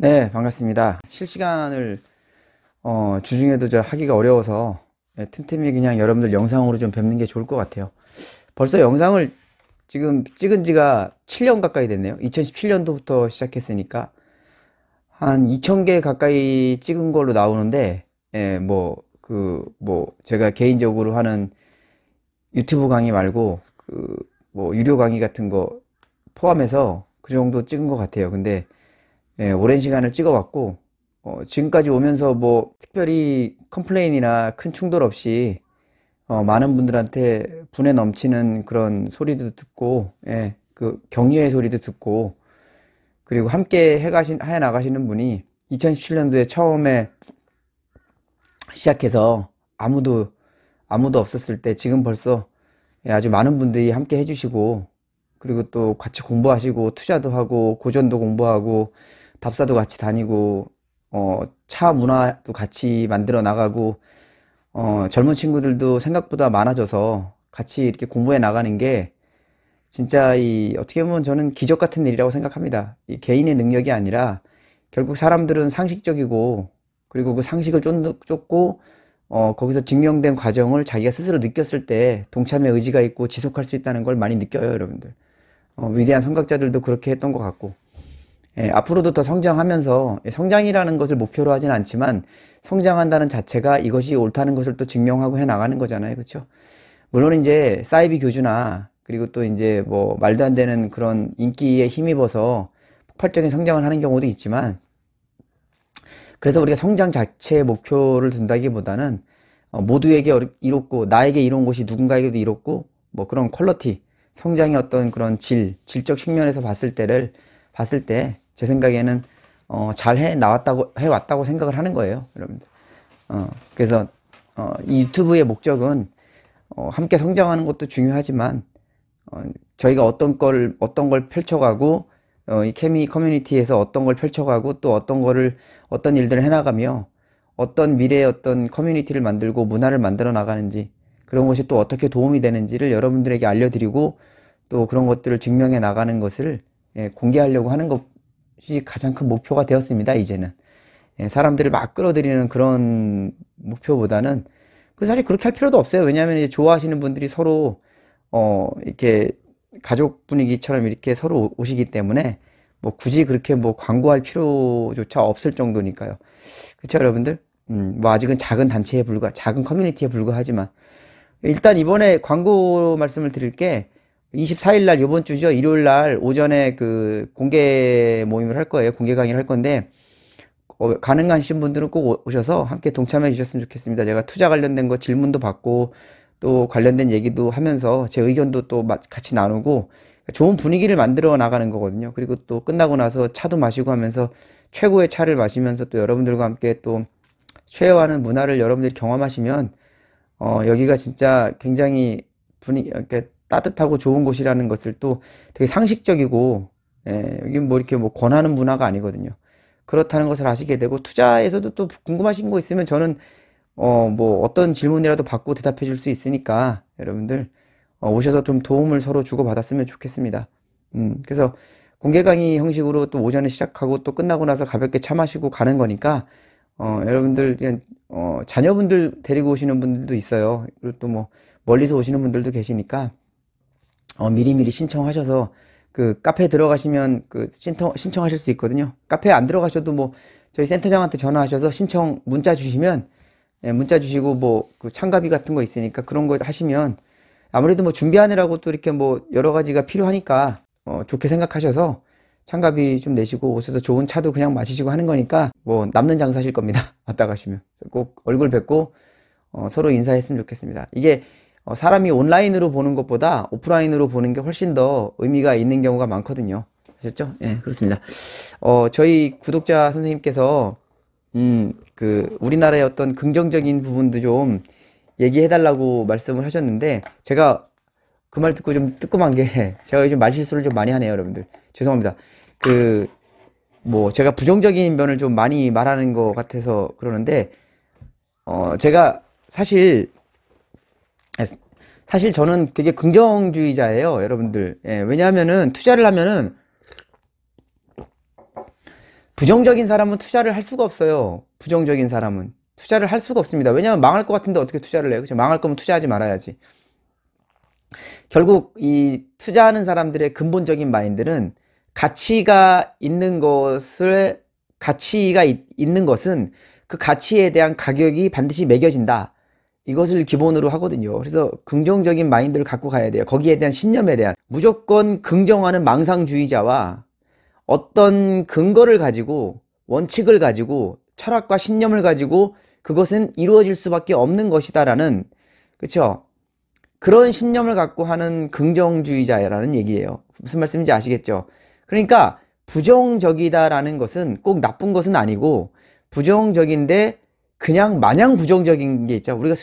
네, 반갑습니다. 실시간을 어, 주중에도 저 하기가 어려워서 네, 틈틈이 그냥 여러분들 영상으로 좀 뵙는 게 좋을 것 같아요. 벌써 영상을 지금 찍은 지가 7년 가까이 됐네요. 2017년도부터 시작했으니까 한 2,000개 가까이 찍은 걸로 나오는데, 예, 뭐, 그, 뭐, 제가 개인적으로 하는 유튜브 강의 말고, 그, 뭐, 유료 강의 같은 거 포함해서 그 정도 찍은 것 같아요. 근데 예, 오랜 시간을 찍어왔고 어, 지금까지 오면서 뭐 특별히 컴플레인이나 큰 충돌 없이 어, 많은 분들한테 분에 넘치는 그런 소리도 듣고 예, 그 격려의 소리도 듣고 그리고 함께 해가신 해 나가시는 분이 2017년도에 처음에 시작해서 아무도 아무도 없었을 때 지금 벌써 예, 아주 많은 분들이 함께 해주시고 그리고 또 같이 공부하시고 투자도 하고 고전도 공부하고 답사도 같이 다니고 어, 차 문화도 같이 만들어 나가고 어, 젊은 친구들도 생각보다 많아져서 같이 이렇게 공부해 나가는 게 진짜 이 어떻게 보면 저는 기적 같은 일이라고 생각합니다. 이 개인의 능력이 아니라 결국 사람들은 상식적이고 그리고 그 상식을 쫓고 어, 거기서 증명된 과정을 자기가 스스로 느꼈을 때 동참의 의지가 있고 지속할 수 있다는 걸 많이 느껴요, 여러분들. 어, 위대한 선각자들도 그렇게 했던 것 같고. 예, 앞으로도 더 성장하면서 예, 성장이라는 것을 목표로 하진 않지만 성장한다는 자체가 이것이 옳다는 것을 또 증명하고 해 나가는 거잖아요. 그렇죠? 물론 이제 사이비 교주나 그리고 또 이제 뭐 말도 안 되는 그런 인기에 힘입어서 폭발적인 성장을 하는 경우도 있지만 그래서 우리가 성장 자체의 목표를 둔다기보다는 어, 모두에게 이롭고 나에게 이로운 것이 누군가에게도 이롭고 뭐 그런 퀄러티 성장의 어떤 그런 질 질적 측면에서 봤을 때를 봤을 때제 생각에는 어, 잘 해 나왔다고 해 왔다고 생각을 하는 거예요, 여러분들. 어, 그래서 어, 이 유튜브의 목적은 어, 함께 성장하는 것도 중요하지만 어, 저희가 어떤 걸 어떤 걸 펼쳐가고 어, 이 케미 커뮤니티에서 어떤 걸 펼쳐가고 또 어떤 거를 어떤 일들을 해나가며 어떤 미래의 어떤 커뮤니티를 만들고 문화를 만들어 나가는지 그런 것이 또 어떻게 도움이 되는지를 여러분들에게 알려드리고 또 그런 것들을 증명해 나가는 것을 예, 공개하려고 하는 것 가장 큰 목표가 되었습니다. 이제는 예, 사람들을 막 끌어들이는 그런 목표보다는 그 사실 그렇게 할 필요도 없어요. 왜냐하면 이제 좋아하시는 분들이 서로 어 이렇게 가족 분위기처럼 이렇게 서로 오시기 때문에 뭐 굳이 그렇게 뭐 광고할 필요조차 없을 정도니까요. 그렇죠, 여러분들? 음, 뭐 아직은 작은 단체에 불과, 작은 커뮤니티에 불과하지만 일단 이번에 광고 말씀을 드릴 게 24일 날 이번 주죠. 일요일 날 오전에 그 공개 모임을 할 거예요. 공개 강의를 할 건데 어, 가능하신 분들은 꼭 오셔서 함께 동참해 주셨으면 좋겠습니다. 제가 투자 관련된 거 질문도 받고 또 관련된 얘기도 하면서 제 의견도 또 같이 나누고 좋은 분위기를 만들어 나가는 거거든요. 그리고 또 끝나고 나서 차도 마시고 하면서 최고의 차를 마시면서 또 여러분들과 함께 또 쉐어하는 문화를 여러분들이 경험하시면 어, 여기가 진짜 굉장히 분위기, 이렇게 그러니까 따뜻하고 좋은 곳이라는 것을 또 되게 상식적이고 예, 여기 뭐 이렇게 뭐 권하는 문화가 아니거든요. 그렇다는 것을 아시게 되고 투자에서도 또 궁금하신 거 있으면 저는 어 뭐 어떤 질문이라도 받고 대답해 줄 수 있으니까 여러분들 어, 오셔서 좀 도움을 서로 주고 받았으면 좋겠습니다. 음 그래서 공개 강의 형식으로 또 오전에 시작하고 또 끝나고 나서 가볍게 차 마시고 가는 거니까 어 여러분들 그냥 어 자녀분들 데리고 오시는 분들도 있어요. 그리고 또뭐 멀리서 오시는 분들도 계시니까 어, 미리미리 신청하셔서 그 카페 들어가시면 그 신청, 신청하실 수 있거든요. 카페 안 들어가셔도 뭐 저희 센터장한테 전화하셔서 신청 문자 주시면 예, 문자 주시고 뭐 그 참가비 같은 거 있으니까 그런 거 하시면 아무래도 뭐 준비하느라고 또 이렇게 뭐 여러 가지가 필요하니까 어, 좋게 생각하셔서 참가비 좀 내시고 오셔서 좋은 차도 그냥 마시시고 하는 거니까 뭐 남는 장사실 겁니다 왔다 가시면 꼭 얼굴 뵙고 어, 서로 인사했으면 좋겠습니다 이게 어, 사람이 온라인으로 보는 것보다 오프라인으로 보는 게 훨씬 더 의미가 있는 경우가 많거든요. 아셨죠? 예, 네, 그렇습니다. 어, 저희 구독자 선생님께서, 음, 그, 우리나라의 어떤 긍정적인 부분도 좀 얘기해달라고 말씀을 하셨는데, 제가 그 말 듣고 좀 뜨끔한 게, 제가 요즘 말실수를 좀 많이 하네요, 여러분들. 죄송합니다. 그, 뭐, 제가 부정적인 면을 좀 많이 말하는 것 같아서 그러는데, 어, 제가 사실 사실 저는 되게 긍정주의자예요, 여러분들. 예, 왜냐하면은 투자를 하면은 부정적인 사람은 투자를 할 수가 없어요. 부정적인 사람은 투자를 할 수가 없습니다. 왜냐하면 망할 것 같은데 어떻게 투자를 해요? 그죠 망할 거면 투자하지 말아야지. 결국 이 투자하는 사람들의 근본적인 마인드는 가치가 있는 것을 가치가 있, 는 것은 그 가치에 대한 가격이 반드시 매겨진다. 이것을 기본으로 하거든요. 그래서 긍정적인 마인드를 갖고 가야 돼요. 거기에 대한 신념에 대한 무조건 긍정하는 망상주의자와 어떤 근거를 가지고 원칙을 가지고 철학과 신념을 가지고 그것은 이루어질 수밖에 없는 것이다라는 그렇죠? 그런 신념을 갖고 하는 긍정주의자라는 얘기예요. 무슨 말씀인지 아시겠죠? 그러니까 부정적이다라는 것은 꼭 나쁜 것은 아니고 부정적인데 그냥 마냥 부정적인 게 있죠. 우리가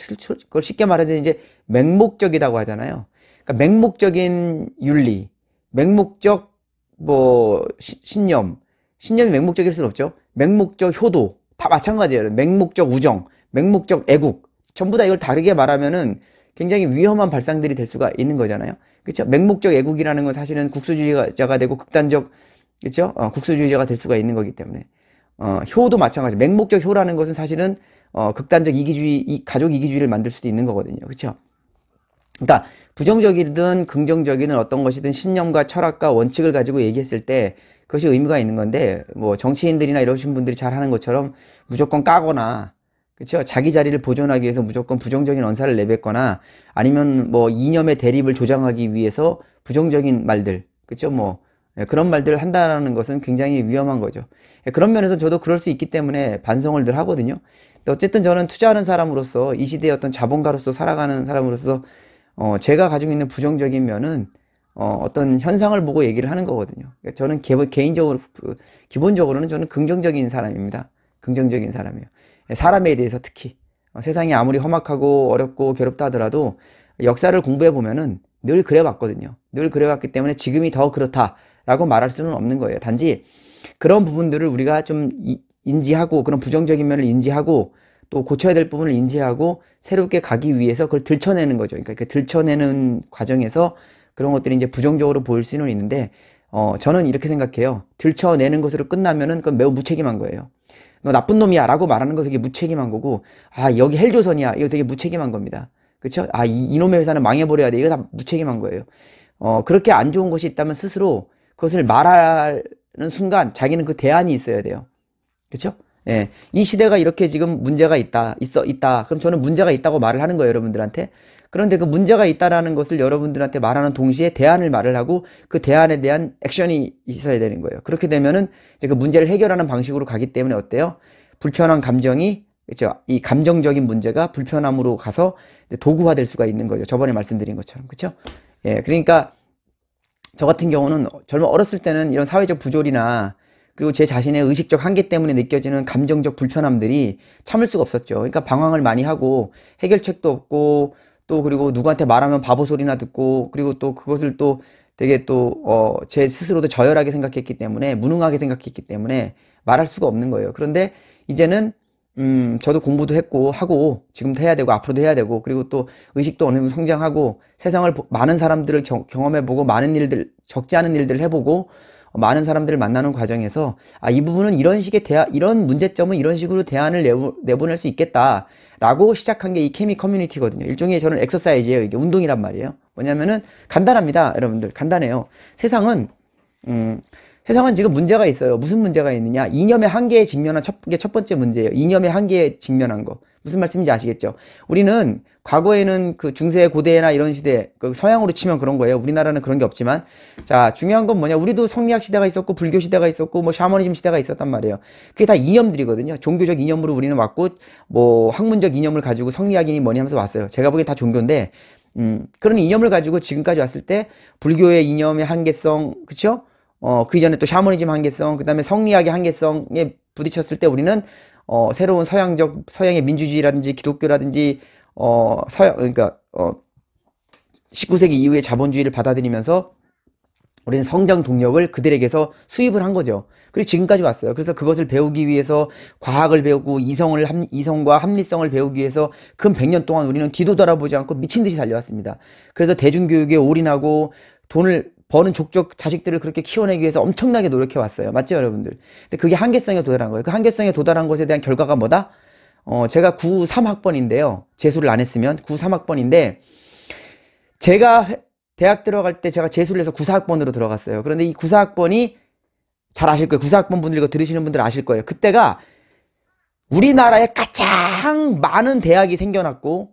그걸 쉽게 말하면 이제 맹목적이라고 하잖아요. 그러니까 맹목적인 윤리, 맹목적 뭐 시, 신념, 신념이 맹목적일 수는 없죠. 맹목적 효도 다 마찬가지예요. 맹목적 우정, 맹목적 애국 전부 다 이걸 다르게 말하면은 굉장히 위험한 발상들이 될 수가 있는 거잖아요. 그렇죠? 맹목적 애국이라는 건 사실은 국수주의자가 되고 극단적 그렇죠? 어, 국수주의자가 될 수가 있는 거기 때문에 어, 효도 마찬가지. 맹목적 효라는 것은 사실은 어, 극단적 이기주의, 이, 가족 이기주의를 만들 수도 있는 거거든요. 그쵸 그러니까 부정적이든 긍정적이든 어떤 것이든 신념과 철학과 원칙을 가지고 얘기했을 때 그것이 의미가 있는 건데 뭐 정치인들이나 이러신 분들이 잘 하는 것처럼 무조건 까거나 그쵸 자기 자리를 보존하기 위해서 무조건 부정적인 언사를 내뱉거나 아니면 뭐 이념의 대립을 조장하기 위해서 부정적인 말들 그쵸뭐 예, 그런 말들을 한다는 것은 굉장히 위험한 거죠. 예, 그런 면에서 저도 그럴 수 있기 때문에 반성을 늘 하거든요. 어쨌든 저는 투자하는 사람으로서 이 시대의 어떤 자본가로서 살아가는 사람으로서 어, 제가 가지고 있는 부정적인 면은 어, 어떤 현상을 보고 얘기를 하는 거거든요. 그러니까 저는 개, 인적으로 기본적으로는 저는 긍정적인 사람입니다. 긍정적인 사람이에요. 예, 사람에 대해서 특히 어, 세상이 아무리 험악하고 어렵고 괴롭다 하더라도 역사를 공부해 보면은 늘 그래 왔거든요. 늘 그래 왔기 때문에 지금이 더 그렇다. 라고 말할 수는 없는 거예요. 단지 그런 부분들을 우리가 좀 인지하고 그런 부정적인 면을 인지하고 또 고쳐야 될 부분을 인지하고 새롭게 가기 위해서 그걸 들춰내는 거죠. 그러니까 그 들춰내는 과정에서 그런 것들이 이제 부정적으로 보일 수는 있는데 어, 저는 이렇게 생각해요. 들춰내는 것으로 끝나면은 그건 매우 무책임한 거예요. 너 나쁜 놈이야 라고 말하는 거 되게 무책임한 거고 아 여기 헬조선이야 이거 되게 무책임한 겁니다. 그렇죠? 아 이, 이놈의 회사는 망해버려야 돼 이거 다 무책임한 거예요. 어, 그렇게 안 좋은 것이 있다면 스스로 그것을 말하는 순간 자기는 그 대안이 있어야 돼요. 그렇죠? 예. 이 시대가 이렇게 지금 문제가 있다. 있어 있다. 그럼 저는 문제가 있다고 말을 하는 거예요, 여러분들한테. 그런데 그 문제가 있다라는 것을 여러분들한테 말하는 동시에 대안을 말을 하고 그 대안에 대한 액션이 있어야 되는 거예요. 그렇게 되면은 이제 그 문제를 해결하는 방식으로 가기 때문에 어때요? 불편한 감정이 그렇죠. 이 감정적인 문제가 불편함으로 가서 도구화될 수가 있는 거죠. 저번에 말씀드린 것처럼. 그렇죠? 예. 그러니까 저 같은 경우는 젊어 어렸을 때는 이런 사회적 부조리나 그리고 제 자신의 의식적 한계 때문에 느껴지는 감정적 불편함들이 참을 수가 없었죠. 그러니까 방황을 많이 하고 해결책도 없고 또 그리고 누구한테 말하면 바보 소리나 듣고 그리고 또 그것을 또 되게 또제 어 스스로도 저열하게 생각했기 때문에 무능하게 생각했기 때문에 말할 수가 없는 거예요. 그런데 이제는 음, 저도 공부도 했고 하고 지금도 해야 되고 앞으로도 해야 되고 그리고 또 의식도 어느 정도 성장하고 세상을 많은 사람들을 경험해보고 많은 일들 적지 않은 일들을 해보고 어, 많은 사람들을 만나는 과정에서 아, 이 부분은 이런 식의 대화, 이런 문제점은 이런 식으로 대안을 내보낼 수 있겠다라고 시작한 게 이 케미 커뮤니티거든요. 일종의 저는 엑서사이즈예요. 이게 운동이란 말이에요. 뭐냐면은 간단합니다. 여러분들. 간단해요. 세상은 음, 세상은 지금 문제가 있어요. 무슨 문제가 있느냐? 이념의 한계에 직면한 첫, 첫 번째 문제예요. 이념의 한계에 직면한 거. 무슨 말씀인지 아시겠죠? 우리는 과거에는 그 중세 고대나 이런 시대 그 서양으로 치면 그런 거예요. 우리나라는 그런 게 없지만 자 중요한 건 뭐냐? 우리도 성리학 시대가 있었고 불교 시대가 있었고 뭐 샤머니즘 시대가 있었단 말이에요. 그게 다 이념들이거든요. 종교적 이념으로 우리는 왔고 뭐 학문적 이념을 가지고 성리학이니 뭐니 하면서 왔어요. 제가 보기엔 다 종교인데 음, 그런 이념을 가지고 지금까지 왔을 때 불교의 이념의 한계성 그렇죠? 어, 그 이전에 또 샤머니즘 한계성, 그 다음에 성리학의 한계성에 부딪혔을 때 우리는 어, 새로운 서양적, 서양의 민주주의라든지 기독교라든지, 어, 서양, 그러니까, 어, 19세기 이후의 자본주의를 받아들이면서 우리는 성장 동력을 그들에게서 수입을 한 거죠. 그리고 지금까지 왔어요. 그래서 그것을 배우기 위해서 과학을 배우고 이성을 합 이성과 합리성을 배우기 위해서 근 100년 동안 우리는 뒤도 돌아보지 않고 미친 듯이 달려왔습니다. 그래서 대중교육에 올인하고 돈을 버는 족족 자식들을 그렇게 키워내기 위해서 엄청나게 노력해 왔어요. 맞죠, 여러분들? 근데 그게 한계성에 도달한 거예요. 그 한계성에 도달한 것에 대한 결과가 뭐다? 어, 제가 9, 3학번인데요. 재수를 안 했으면 9, 3학번인데 제가 대학 들어갈 때 제가 재수를 해서 9, 4학번으로 들어갔어요. 그런데 이 9, 4학번이 잘 아실 거예요. 9, 4학번 분들 이거 들으시는 분들 아실 거예요. 그때가 우리나라에 가장 많은 대학이 생겨났고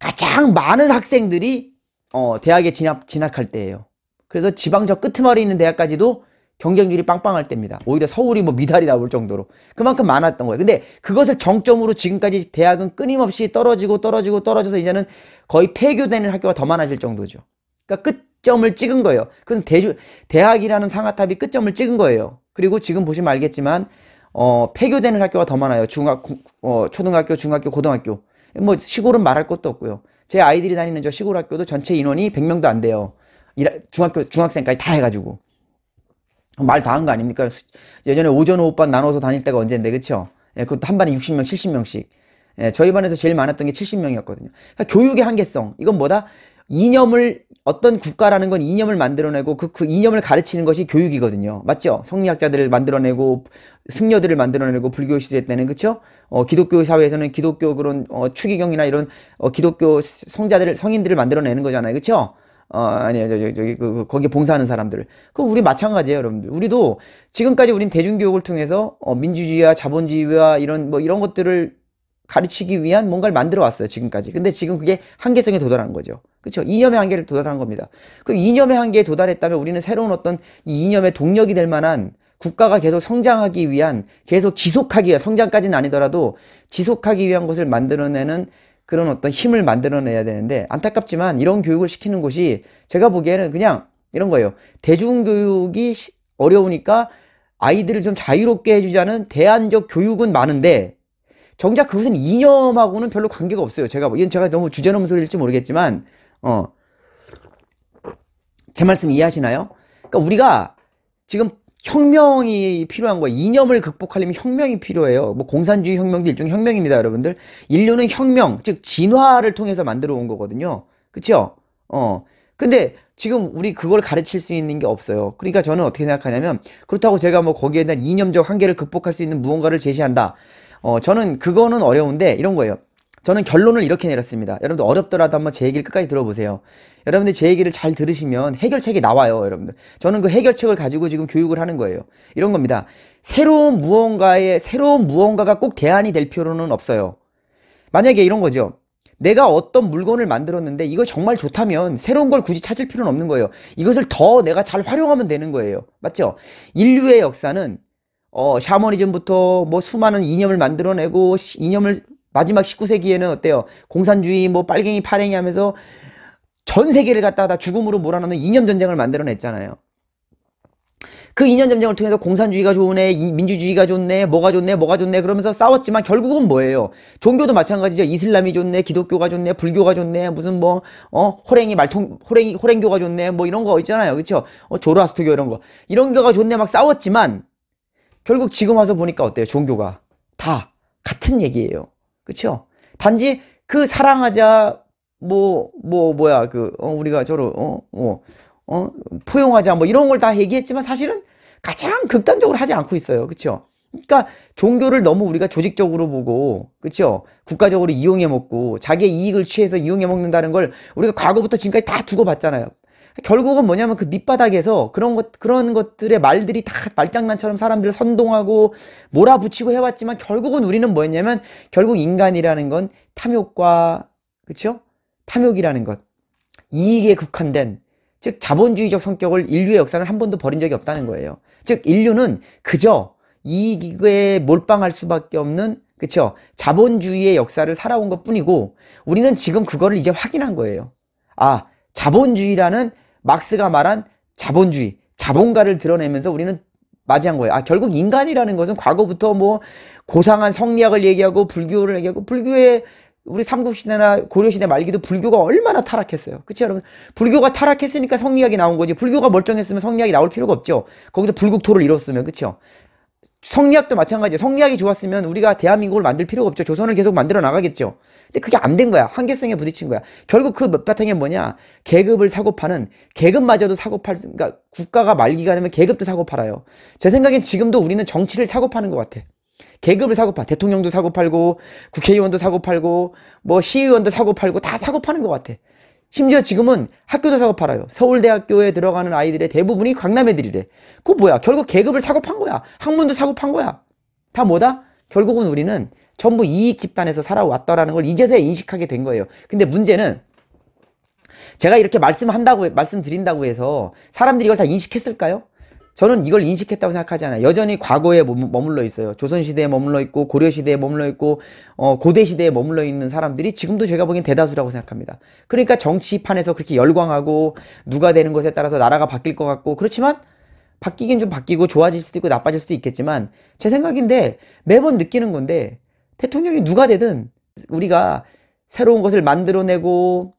가장 많은 학생들이 어, 대학에 진학, 진학할 때예요. 그래서 지방 저 끝머리 있는 대학까지도 경쟁률이 빵빵할 때입니다. 오히려 서울이 뭐 미달이 나올 정도로 그만큼 많았던 거예요. 근데 그것을 정점으로 지금까지 대학은 끊임없이 떨어지고 떨어지고 떨어져서 이제는 거의 폐교되는 학교가 더 많아질 정도죠. 그러니까 끝점을 찍은 거예요. 그건 대주 대학이라는 상아탑이 끝점을 찍은 거예요. 그리고 지금 보시면 알겠지만 어, 폐교되는 학교가 더 많아요. 중학 어, 초등학교, 중학교, 고등학교. 뭐 시골은 말할 것도 없고요. 제 아이들이 다니는 저 시골 학교도 전체 인원이 100명도 안 돼요. 중학교 중학생까지 다 해가지고 말 다 한 거 아닙니까? 예전에 오전 오후반 나눠서 다닐 때가 언제인데 그쵸? 예, 그것도 한 반에 60명, 70명씩. 예, 저희 반에서 제일 많았던 게 70명이었거든요. 그러니까 교육의 한계성. 이건 뭐다? 이념을 어떤 국가라는 건 이념을 만들어내고 그, 그 이념을 가르치는 것이 교육이거든요. 맞죠? 성리학자들을 만들어내고 승려들을 만들어내고 불교 시대 때는 그쵸 어, 기독교 사회에서는 기독교 그런 어, 추기경이나 이런 어, 기독교 성자들을 성인들을 만들어내는 거잖아요. 그쵸 어, 아니에요. 저기, 저기, 그, 그 거기 봉사하는 사람들 그, 우리 마찬가지예요, 여러분들. 우리도 지금까지 우린 대중교육을 통해서, 어, 민주주의와 자본주의와 이런, 뭐, 이런 것들을 가르치기 위한 뭔가를 만들어 왔어요, 지금까지. 근데 지금 그게 한계성에 도달한 거죠. 그쵸 이념의 한계를 도달한 겁니다. 그 이념의 한계에 도달했다면 우리는 새로운 어떤 이 이념의 동력이 될 만한 국가가 계속 성장하기 위한, 계속 지속하기 위한, 성장까지는 아니더라도 지속하기 위한 것을 만들어내는 그런 어떤 힘을 만들어내야 되는데 안타깝지만 이런 교육을 시키는 곳이 제가 보기에는 그냥 이런 거예요. 대중교육이 어려우니까 아이들을 좀 자유롭게 해주자는 대안적 교육은 많은데 정작 그것은 이념하고는 별로 관계가 없어요. 제가 뭐, 이건 제가 너무 주제넘은 소리일지 모르겠지만 어 제 말씀 이해하시나요? 그러니까 우리가 지금 혁명이 필요한 거예요. 이념을 극복하려면 혁명이 필요해요. 뭐 공산주의 혁명도 일종의 혁명입니다, 여러분들. 인류는 혁명, 즉 진화를 통해서 만들어 온 거거든요. 그렇죠? 어. 근데 지금 우리 그걸 가르칠 수 있는 게 없어요. 그러니까 저는 어떻게 생각하냐면 그렇다고 제가 뭐 거기에 대한 이념적 한계를 극복할 수 있는 무언가를 제시한다. 어, 저는 그거는 어려운데 이런 거예요. 저는 결론을 이렇게 내렸습니다. 여러분들 어렵더라도 한번 제 얘기를 끝까지 들어보세요. 여러분들 제 얘기를 잘 들으시면 해결책이 나와요, 여러분들. 저는 그 해결책을 가지고 지금 교육을 하는 거예요. 이런 겁니다. 새로운 무언가에 새로운 무언가가 꼭 대안이 될 필요는 없어요. 만약에 이런 거죠. 내가 어떤 물건을 만들었는데 이거 정말 좋다면 새로운 걸 굳이 찾을 필요는 없는 거예요. 이것을 더 내가 잘 활용하면 되는 거예요. 맞죠? 인류의 역사는 어, 샤머니즘부터 뭐 수많은 이념을 만들어내고 시, 이념을 마지막 19세기에는 어때요? 공산주의, 뭐 빨갱이, 파랭이 하면서 전 세계를 갖다가 죽음으로 몰아넣는 이념 전쟁을 만들어냈잖아요. 그 이념 전쟁을 통해서 공산주의가 좋네, 민주주의가 좋네, 뭐가 좋네, 뭐가 좋네 그러면서 싸웠지만 결국은 뭐예요? 종교도 마찬가지죠. 이슬람이 좋네, 기독교가 좋네, 불교가 좋네, 무슨 뭐 어, 호랭이 말통 호랭이 호랭교가 좋네, 뭐 이런 거 있잖아요, 그렇죠? 어, 조르아스터교 이런 거 이런 거가 좋네 막 싸웠지만 결국 지금 와서 보니까 어때요? 종교가 다 같은 얘기예요. 그렇죠? 단지 그 사랑하자 뭐 뭐 뭐, 뭐 야그 어, 우리가 저를 어, 어, 어, 포용하자 뭐 이런 걸 다 얘기했지만 사실은 가장 극단적으로 하지 않고 있어요. 그쵸 그러니까 종교를 너무 우리가 조직적으로 보고 그쵸 국가적으로 이용해 먹고 자기의 이익을 취해서 이용해 먹는다는 걸 우리가 과거부터 지금까지 다 두고 봤잖아요. 결국은 뭐냐면 그 밑바닥에서 그런 것 그런 것들의 말들이 다 말장난처럼 사람들을 선동하고 몰아붙이고 해왔지만 결국은 우리는 뭐였냐면 결국 인간이라는 건 탐욕과 그쵸 탐욕이라는 것 이익에 국한된 즉 자본주의적 성격을 인류의 역사는 한 번도 버린 적이 없다는 거예요. 즉 인류는 그저 이익에 몰빵할 수밖에 없는 그쵸 자본주의의 역사를 살아온 것뿐이고 우리는 지금 그거를 이제 확인한 거예요. 아 자본주의라는 막스가 말한 자본주의, 자본가를 드러내면서 우리는 맞이한 거예요. 아, 결국 인간이라는 것은 과거부터 뭐 고상한 성리학을 얘기하고 불교를 얘기하고 불교의 우리 삼국시대나 고려시대 말기도 불교가 얼마나 타락했어요. 그치 여러분? 불교가 타락했으니까 성리학이 나온 거지. 불교가 멀쩡했으면 성리학이 나올 필요가 없죠. 거기서 불국토를 이뤘으면 그쵸? 성리학도 마찬가지예요. 성리학이 좋았으면 우리가 대한민국을 만들 필요가 없죠. 조선을 계속 만들어 나가겠죠. 근데 그게 안 된 거야. 한계성에 부딪힌 거야. 결국 그 바탕에 뭐냐? 계급을 사고 파는 계급마저도 사고 팔 그러니까 국가가 말기가 되면 계급도 사고 팔아요. 제 생각엔 지금도 우리는 정치를 사고 파는 것 같아. 계급을 사고 파. 대통령도 사고 팔고 국회의원도 사고 팔고 뭐 시의원도 사고 팔고 다 사고 파는 것 같아. 심지어 지금은 학교도 사고 팔아요. 서울대학교에 들어가는 아이들의 대부분이 강남 애들이래. 그거 뭐야? 결국 계급을 사고 판 거야. 학문도 사고 판 거야. 다 뭐다? 결국은 우리는 전부 이익 집단에서 살아왔다라는 걸 이제서야 인식하게 된 거예요. 근데 문제는 제가 이렇게 말씀한다고 말씀드린다고 해서 사람들이 이걸 다 인식했을까요? 저는 이걸 인식했다고 생각하지 않아요. 여전히 과거에 머물러 있어요. 조선시대에 머물러 있고 고려시대에 머물러 있고 어, 고대시대에 머물러 있는 사람들이 지금도 제가 보기엔 대다수라고 생각합니다. 그러니까 정치판에서 그렇게 열광하고 누가 되는 것에 따라서 나라가 바뀔 것 같고 그렇지만 바뀌긴 좀 바뀌고 좋아질 수도 있고 나빠질 수도 있겠지만 제 생각인데 매번 느끼는 건데 대통령이 누가 되든 우리가 새로운 것을 만들어내고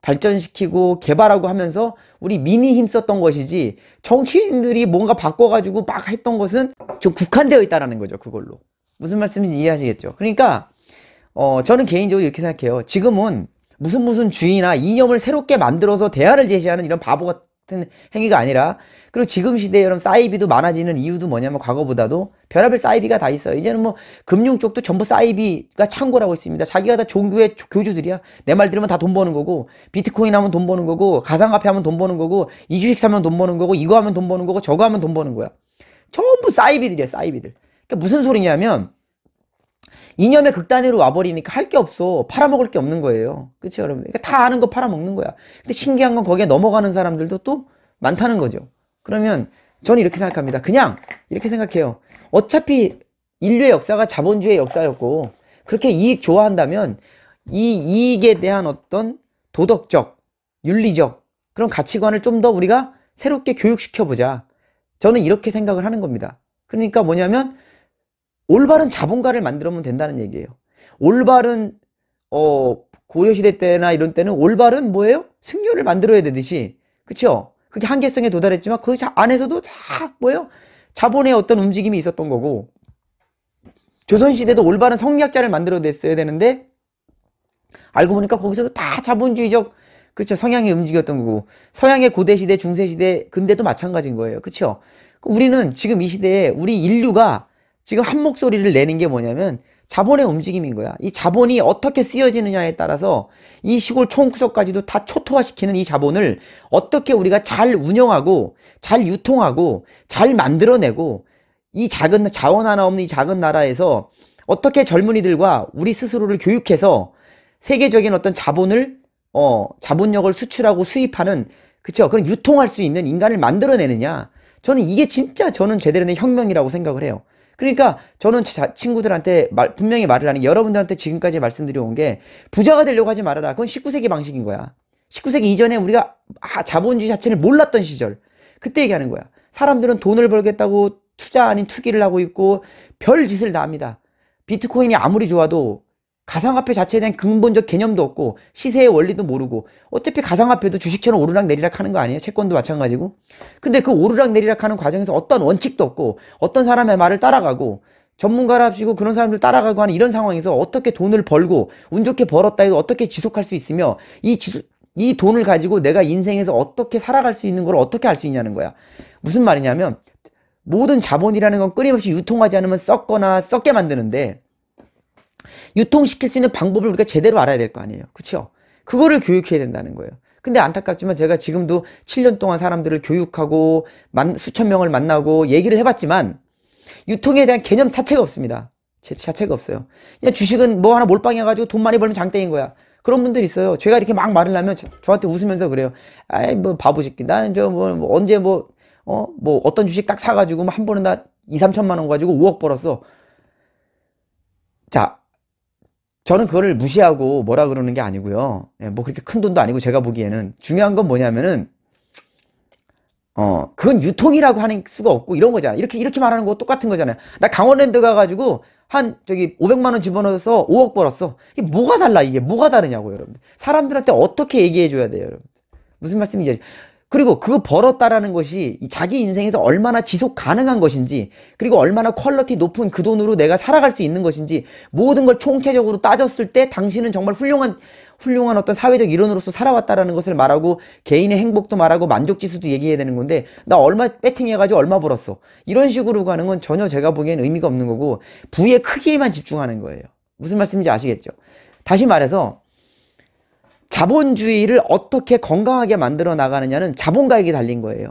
발전시키고 개발하고 하면서 우리 민이 힘썼던 것이지 정치인들이 뭔가 바꿔가지고 막 했던 것은 좀 국한되어 있다는 거죠 그걸로 무슨 말씀인지 이해하시겠죠 그러니까 어, 저는 개인적으로 이렇게 생각해요 지금은 무슨 무슨 주의나 이념을 새롭게 만들어서 대화를 제시하는 이런 바보 같은 행위가 아니라 그리고 지금 시대에 여러분 사이비도 많아지는 이유도 뭐냐면 과거보다도 별의별 사이비가 다 있어요. 이제는 뭐 금융 쪽도 전부 사이비가 창고라고 있습니다. 자기가 다 종교의 교주들이야. 내 말 들으면 다 돈 버는 거고 비트코인 하면 돈 버는 거고 가상화폐 하면 돈 버는 거고 이 주식 사면 돈 버는 거고 이거 하면 돈 버는 거고 저거 하면 돈 버는 거야. 전부 사이비들이야 사이비들. 그러니까 무슨 소리냐면 이념의 극단으로 와버리니까 할 게 없어. 팔아먹을 게 없는 거예요. 그치 여러분? 그러니까 다 아는 거 팔아먹는 거야. 근데 신기한 건 거기에 넘어가는 사람들도 또 많다는 거죠. 그러면 저는 이렇게 생각합니다. 그냥 이렇게 생각해요. 어차피 인류의 역사가 자본주의 의 역사였고 그렇게 이익 좋아한다면 이 이익에 대한 어떤 도덕적, 윤리적 그런 가치관을 좀 더 우리가 새롭게 교육시켜보자. 저는 이렇게 생각을 하는 겁니다. 그러니까 뭐냐면 올바른 자본가를 만들면 된다는 얘기예요. 올바른 어 고려시대 때나 이런 때는 올바른 뭐예요? 승려를 만들어야 되듯이 그쵸 그게 한계성에 도달했지만 그 안에서도 다 뭐예요? 자본의 어떤 움직임이 있었던 거고 조선시대도 올바른 성리학자를 만들어냈어야 되는데 알고 보니까 거기서도 다 자본주의적 그렇죠 성향이 움직였던 거고 서양의 고대시대 중세시대 근대도 마찬가지인 거예요 그렇죠 우리는 지금 이 시대에 우리 인류가 지금 한 목소리를 내는 게 뭐냐면 자본의 움직임인 거야. 이 자본이 어떻게 쓰여지느냐에 따라서 이 시골 총구석까지도 다 초토화시키는 이 자본을 어떻게 우리가 잘 운영하고 잘 유통하고 잘 만들어내고 이 작은 자원 하나 없는 이 작은 나라에서 어떻게 젊은이들과 우리 스스로를 교육해서 세계적인 어떤 자본을 어 자본력을 수출하고 수입하는 그쵸 그런 유통할 수 있는 인간을 만들어내느냐 저는 이게 진짜 저는 제대로 된 혁명이라고 생각을 해요. 그러니까 저는 자, 친구들한테 말, 분명히 말을 하는 여러분들한테 지금까지 말씀드려온 게 부자가 되려고 하지 말아라. 그건 19세기 방식인 거야. 19세기 이전에 우리가 아, 자본주의 자체를 몰랐던 시절. 그때 얘기하는 거야. 사람들은 돈을 벌겠다고 투자 아닌 투기를 하고 있고 별 짓을 다 합니다. 비트코인이 아무리 좋아도 가상화폐 자체에 대한 근본적 개념도 없고 시세의 원리도 모르고 어차피 가상화폐도 주식처럼 오르락 내리락 하는 거 아니에요? 채권도 마찬가지고 근데 그 오르락 내리락 하는 과정에서 어떤 원칙도 없고 어떤 사람의 말을 따라가고 전문가랍시고 그런 사람들 따라가고 하는 이런 상황에서 어떻게 돈을 벌고 운 좋게 벌었다 해도 어떻게 지속할 수 있으며 이 지수, 이 돈을 가지고 내가 인생에서 어떻게 살아갈 수 있는 걸 어떻게 알 수 있냐는 거야 무슨 말이냐면 모든 자본이라는 건 끊임없이 유통하지 않으면 썩거나 썩게 만드는데 유통시킬 수 있는 방법을 우리가 제대로 알아야 될 거 아니에요. 그렇죠? 그거를 교육해야 된다는 거예요. 근데 안타깝지만 제가 지금도 7년 동안 사람들을 교육하고 만, 수천 명을 만나고 얘기를 해봤지만 유통에 대한 개념 자체가 없습니다. 자체가 없어요. 그냥 주식은 뭐 하나 몰빵해가지고 돈 많이 벌면 장땡인 거야. 그런 분들 있어요. 제가 이렇게 막 말을 하면 저한테 웃으면서 그래요. 아이 뭐 바보 새끼. 나는 저뭐 뭐 언제 뭐 어? 뭐 어떤 주식 딱 사가지고 뭐 한번에나 2, 3천만 원 가지고 5억 벌었어. 자, 저는 그거를 무시하고 뭐라 그러는 게 아니고요. 예, 뭐 그렇게 큰 돈도 아니고 제가 보기에는 중요한 건 뭐냐면은 어 그건 유통이라고 하는 수가 없고 이런 거잖아. 이렇게 이렇게 말하는 거 똑같은 거잖아요. 나 강원랜드 가가지고 한 저기 500만 원 집어넣어서 5억 벌었어. 이게 뭐가 달라 이게 뭐가 다르냐고 여러분. 사람들한테 어떻게 얘기해 줘야 돼요, 여러분. 무슨 말씀인지 그리고 그 벌었다라는 것이 자기 인생에서 얼마나 지속 가능한 것인지 그리고 얼마나 퀄러티 높은 그 돈으로 내가 살아갈 수 있는 것인지 모든 걸 총체적으로 따졌을 때 당신은 정말 훌륭한 훌륭한 어떤 사회적 일원으로서 살아왔다라는 것을 말하고 개인의 행복도 말하고 만족지수도 얘기해야 되는 건데 나 얼마 배팅해가지고 얼마 벌었어 이런 식으로 가는 건 전혀 제가 보기엔 의미가 없는 거고 부의 크기에만 집중하는 거예요 무슨 말씀인지 아시겠죠 다시 말해서 자본주의를 어떻게 건강하게 만들어 나가느냐는 자본가에게 달린 거예요.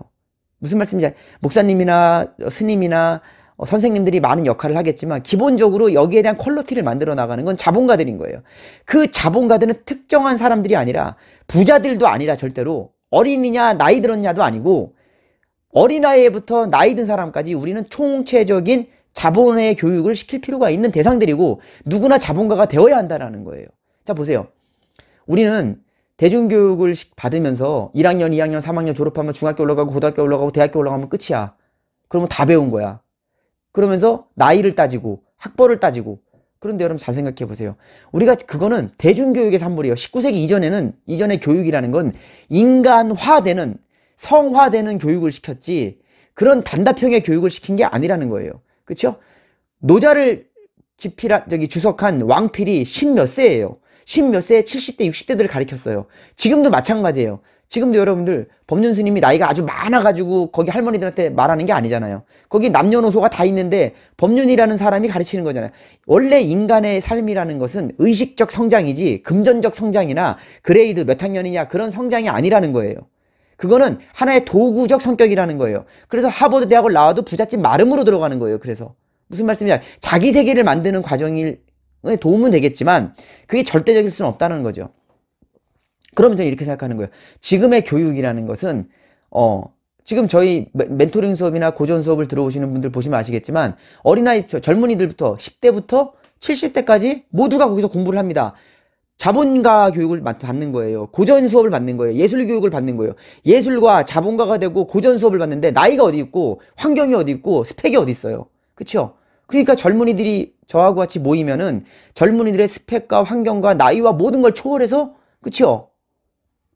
무슨 말씀인지 목사님이나 스님이나 어, 선생님들이 많은 역할을 하겠지만 기본적으로 여기에 대한 퀄러티를 만들어 나가는 건 자본가들인 거예요. 그 자본가들은 특정한 사람들이 아니라 부자들도 아니라 절대로 어린이냐 나이 들었냐도 아니고 어린아이부터 나이 든 사람까지 우리는 총체적인 자본의 교육을 시킬 필요가 있는 대상들이고 누구나 자본가가 되어야 한다라는 거예요. 자 보세요. 우리는 대중교육을 받으면서 1학년, 2학년, 3학년 졸업하면 중학교 올라가고 고등학교 올라가고 대학교 올라가면 끝이야. 그러면 다 배운 거야. 그러면서 나이를 따지고 학벌을 따지고 그런데 여러분 잘 생각해 보세요. 우리가 그거는 대중교육의 산물이에요. 19세기 이전에는 이전의 교육이라는 건 인간화되는 성화되는 교육을 시켰지 그런 단답형의 교육을 시킨 게 아니라는 거예요. 그렇죠? 노자를 집필한 저기 주석한 왕필이 십몇 세예요. 십몇 세, 70대, 60대들을 가르쳤어요 지금도 마찬가지예요. 지금도 여러분들 법륜 스님이 나이가 아주 많아가지고 거기 할머니들한테 말하는 게 아니잖아요. 거기 남녀노소가 다 있는데 법륜이라는 사람이 가르치는 거잖아요. 원래 인간의 삶이라는 것은 의식적 성장이지 금전적 성장이나 그레이드 몇 학년이냐 그런 성장이 아니라는 거예요. 그거는 하나의 도구적 성격이라는 거예요. 그래서 하버드 대학을 나와도 부잣집 마름으로 들어가는 거예요. 그래서 무슨 말씀이냐 자기 세계를 만드는 과정일 도움은 되겠지만 그게 절대적일 수는 없다는 거죠. 그러면 저는 이렇게 생각하는 거예요. 지금의 교육이라는 것은 어 지금 저희 멘토링 수업이나 고전 수업을 들어오시는 분들 보시면 아시겠지만 어린아이 젊은이들부터 10대부터 70대까지 모두가 거기서 공부를 합니다. 자본가 교육을 받는 거예요. 고전 수업을 받는 거예요. 예술 교육을 받는 거예요. 예술과 자본가가 되고 고전 수업을 받는데 나이가 어디 있고 환경이 어디 있고 스펙이 어디 있어요. 그렇죠? 그러니까 젊은이들이 저하고 같이 모이면은 젊은이들의 스펙과 환경과 나이와 모든 걸 초월해서 그쵸